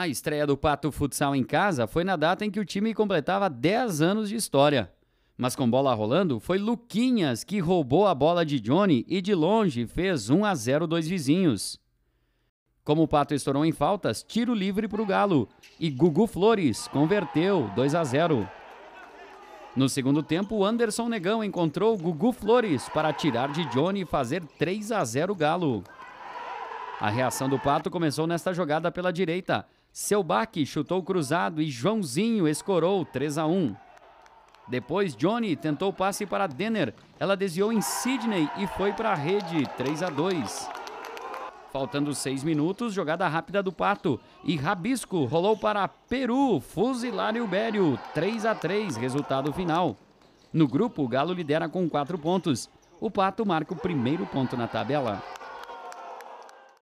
A estreia do Pato Futsal em casa foi na data em que o time completava 10 anos de história. Mas com bola rolando, foi Luquinhas que roubou a bola de Johnny e de longe fez 1 a 0 dois vizinhos. Como o Pato estourou em faltas, tiro livre para o Galo e Gugu Flores converteu 2 a 0. No segundo tempo, Anderson Negão encontrou Gugu Flores para tirar de Johnny e fazer 3 a 0 Galo. A reação do Pato começou nesta jogada pela direita. Selbac chutou cruzado e Joãozinho escorou 3 a 1. Depois, Johnny tentou o passe para Denner. Ela desviou em Sidney e foi para a rede 3 a 2. Faltando seis minutos, jogada rápida do Pato. E Rabisco rolou para Peru, fuzilar Bério, 3 a 3 resultado final. No grupo, o Galo lidera com quatro pontos. O Pato marca o primeiro ponto na tabela.